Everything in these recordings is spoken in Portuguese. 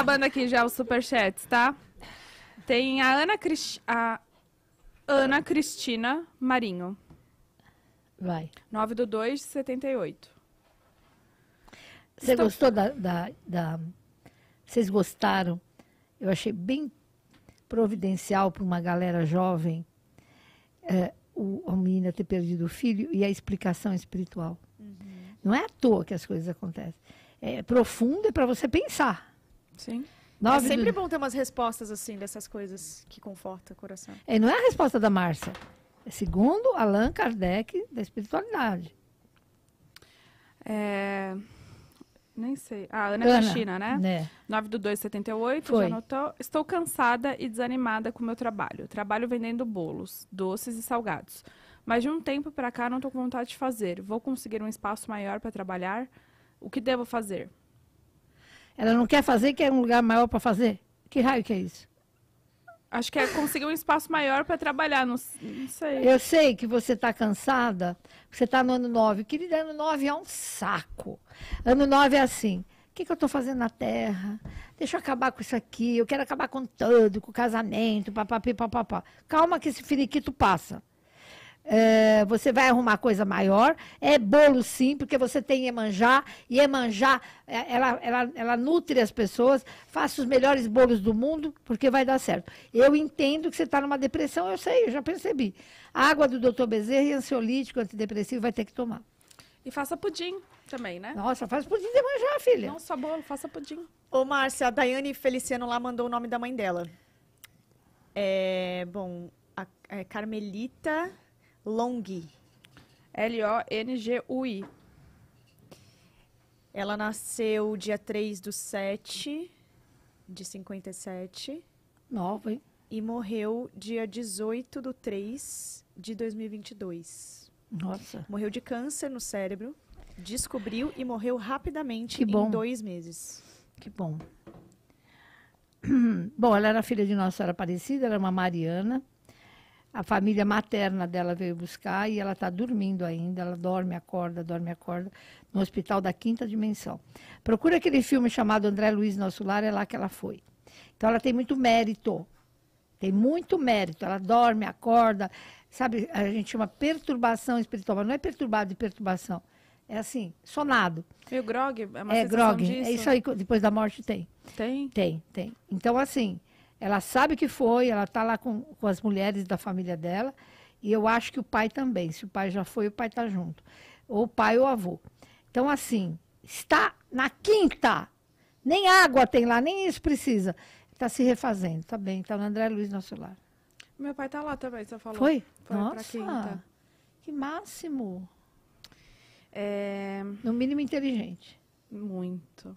acabando aqui já os superchats, tá? Tem a Ana, Cris... a Ana Cristina Marinho. Vai. 9 do 2 de 78. Você Estou... gostou da, da, da. Vocês gostaram? Eu achei bem providencial para uma galera jovem é, o, a menina ter perdido o filho e a explicação espiritual. Uhum. Não é à toa que as coisas acontecem. É profundo, é para você pensar. Sim. Nove é sempre do... bom ter umas respostas assim dessas coisas que conforta o coração. É, não é a resposta da Márcia. É segundo Allan Kardec da espiritualidade. É... Nem sei. Ah, Ana, Ana Cristina, né? É. Né? 9 do 2, 78, Foi. já anotou. Estou cansada e desanimada com o meu trabalho. Trabalho vendendo bolos, doces e salgados. Mas de um tempo para cá não estou com vontade de fazer. Vou conseguir um espaço maior para trabalhar? O que devo fazer? Ela não quer fazer, quer um lugar maior para fazer? Que raio que é isso? Acho que é conseguir um espaço maior para trabalhar, não, sei. Eu sei que você está cansada, você está no ano 9. Querida, ano 9 é um saco. Ano 9 é assim, o que, que eu estou fazendo na Terra? Deixa eu acabar com isso aqui, eu quero acabar com tudo, com o casamento, papapi, papapá. Calma que esse finiquito passa é, você vai arrumar coisa maior. É bolo sim, porque você tem Iemanjá, e Iemanjá, eh, ela, ela, ela nutre as pessoas, faça os melhores bolos do mundo, porque vai dar certo. Eu entendo que você está numa depressão, eu sei, eu já percebi. água do doutor Bezerra e ansiolítico, antidepressivo, vai ter que tomar. E faça pudim também, né? Nossa, faça pudim de manjar, filha. Não só bolo, faça pudim. Ô, Márcia, a Daiane Feliciano lá mandou o nome da mãe dela. É, bom, a, a é Carmelita... Longui. L-O-N-G-U-I. Ela nasceu dia 3 do 7 de 57. Nova, hein? E morreu dia 18 do 3 de 2022. Nossa. Morreu de câncer no cérebro. Descobriu e morreu rapidamente em dois meses. Que bom. Bom, ela era filha de Nossa Senhora Aparecida, era é uma Mariana a família materna dela veio buscar e ela está dormindo ainda. Ela dorme, acorda, dorme, acorda, no hospital da quinta dimensão. Procura aquele filme chamado André Luiz Nosso Lar, é lá que ela foi. Então ela tem muito mérito. Tem muito mérito. Ela dorme, acorda. Sabe, a gente chama perturbação espiritual, mas não é perturbado de perturbação. É assim, sonado. E o grog? É, uma é grog. É disso? É isso aí, depois da morte tem. Tem? Tem, tem. Então, assim, ela sabe que foi, ela está lá com, com as mulheres da família dela, e eu acho que o pai também. Se o pai já foi, o pai está junto. Ou o pai ou o avô. Então, assim, está na quinta. Nem água tem lá, nem isso precisa. Está se refazendo, está bem. Está no André Luiz, nosso lar. Meu pai está lá também, você falou. Foi? Foi Nossa, que máximo. É... No mínimo inteligente. Muito.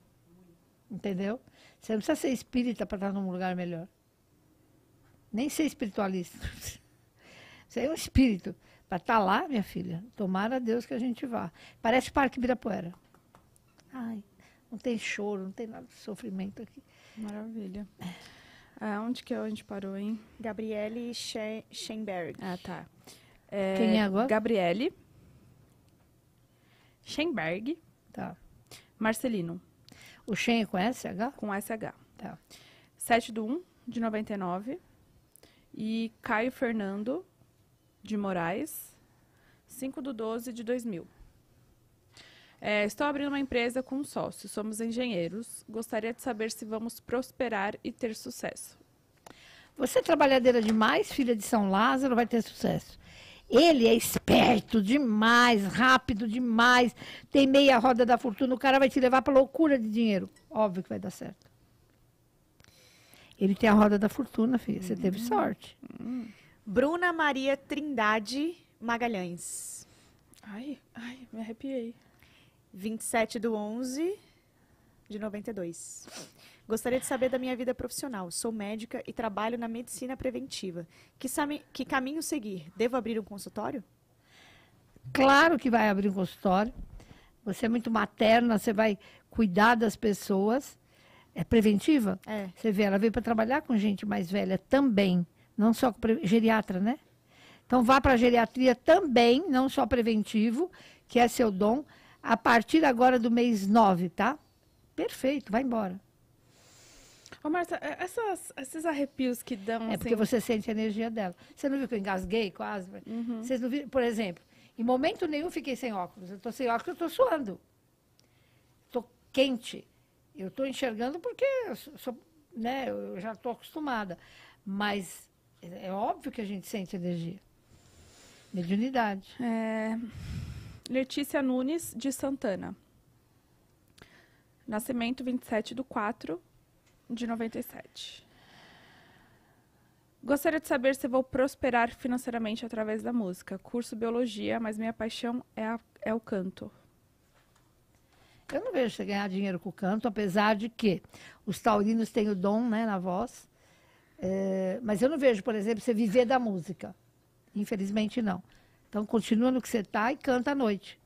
Entendeu? Você não precisa ser espírita para estar num lugar melhor. Nem ser espiritualista. Você é um espírito. Para estar tá lá, minha filha, tomara a Deus que a gente vá. Parece Parque Ibirapuera. Ai, não tem choro, não tem nada de sofrimento aqui. Maravilha. Ah, onde que a é gente parou, hein? Gabriele Schenberg. Ah, tá. É, Quem é agora? Gabriele. Schenberg. Tá. Marcelino. O Shen é com SH? Com SH. Tá. 7 do 1, de 99. E Caio Fernando, de Moraes. 5 do 12, de 2000. É, estou abrindo uma empresa com um sócio. Somos engenheiros. Gostaria de saber se vamos prosperar e ter sucesso. Você é trabalhadeira demais, filha de São Lázaro, vai ter sucesso. Ele é esperto demais, rápido demais, tem meia roda da fortuna, o cara vai te levar para loucura de dinheiro. Óbvio que vai dar certo. Ele tem a roda da fortuna, filha. Você teve uhum. sorte. Uhum. Bruna Maria Trindade Magalhães. Ai, ai, me arrepiei. 27 do 11 de 92. Gostaria de saber da minha vida profissional. Sou médica e trabalho na medicina preventiva. Que, que caminho seguir? Devo abrir um consultório? Claro que vai abrir um consultório. Você é muito materna, você vai cuidar das pessoas. É preventiva? É. Você vê, ela veio para trabalhar com gente mais velha também, não só com geriatra, né? Então vá para a geriatria também, não só preventivo, que é seu dom, a partir agora do mês 9, tá? perfeito, vai embora. Ô, Marta, é, essas, esses arrepios que dão. É assim... porque você sente a energia dela. Você não viu que eu engasguei quase? Uhum. Vocês não viram, por exemplo, em momento nenhum fiquei sem óculos. Eu estou sem óculos, eu estou suando. Estou quente. Eu estou enxergando porque eu, sou, né, eu já estou acostumada. Mas é óbvio que a gente sente energia. Mediunidade. É... Letícia Nunes de Santana. Nascimento 27 de 4 de 97. Gostaria de saber se vou prosperar financeiramente através da música. Curso biologia, mas minha paixão é, a, é o canto. Eu não vejo você ganhar dinheiro com o canto, apesar de que os taurinos têm o dom né, na voz. É, mas eu não vejo, por exemplo, você viver da música. Infelizmente, não. Então, continua no que você está e canta à noite.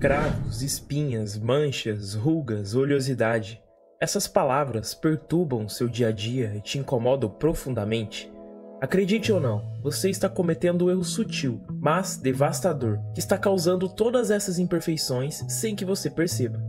Cravos, espinhas, manchas, rugas, oleosidade. Essas palavras perturbam seu dia a dia e te incomodam profundamente. Acredite ou não, você está cometendo um erro sutil, mas devastador, que está causando todas essas imperfeições sem que você perceba.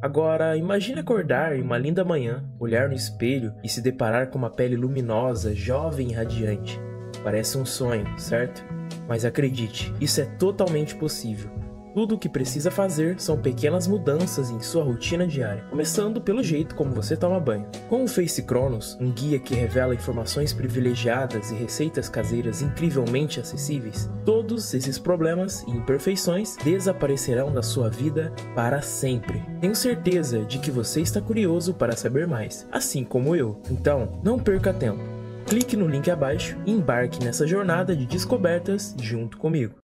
Agora, imagine acordar em uma linda manhã, olhar no espelho e se deparar com uma pele luminosa, jovem e radiante. Parece um sonho, certo? Mas acredite, isso é totalmente possível. Tudo o que precisa fazer são pequenas mudanças em sua rotina diária, começando pelo jeito como você toma banho. Com o Face Cronos, um guia que revela informações privilegiadas e receitas caseiras incrivelmente acessíveis, todos esses problemas e imperfeições desaparecerão da sua vida para sempre. Tenho certeza de que você está curioso para saber mais, assim como eu. Então, não perca tempo. Clique no link abaixo e embarque nessa jornada de descobertas junto comigo.